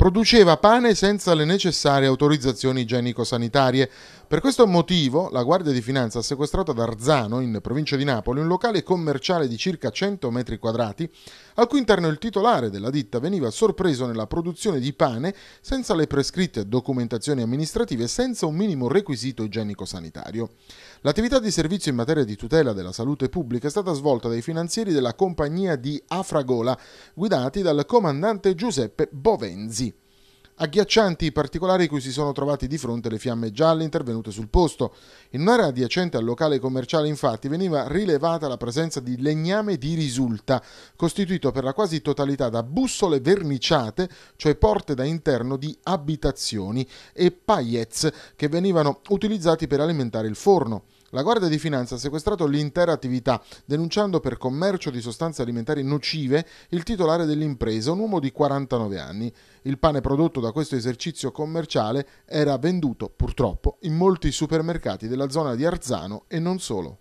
produceva pane senza le necessarie autorizzazioni igienico-sanitarie. Per questo motivo la Guardia di Finanza ha sequestrato ad Arzano, in provincia di Napoli, un locale commerciale di circa 100 metri quadrati, al cui interno il titolare della ditta veniva sorpreso nella produzione di pane senza le prescritte documentazioni amministrative e senza un minimo requisito igienico-sanitario. L'attività di servizio in materia di tutela della salute pubblica è stata svolta dai finanzieri della compagnia di Afragola, guidati dal comandante Giuseppe Bovenzi agghiaccianti i particolari cui si sono trovati di fronte le fiamme gialle intervenute sul posto. In un'area adiacente al locale commerciale infatti veniva rilevata la presenza di legname di risulta, costituito per la quasi totalità da bussole verniciate, cioè porte da interno di abitazioni, e paillets che venivano utilizzati per alimentare il forno. La Guardia di Finanza ha sequestrato l'intera attività, denunciando per commercio di sostanze alimentari nocive il titolare dell'impresa, un uomo di 49 anni. Il pane prodotto da da questo esercizio commerciale era venduto purtroppo in molti supermercati della zona di Arzano e non solo.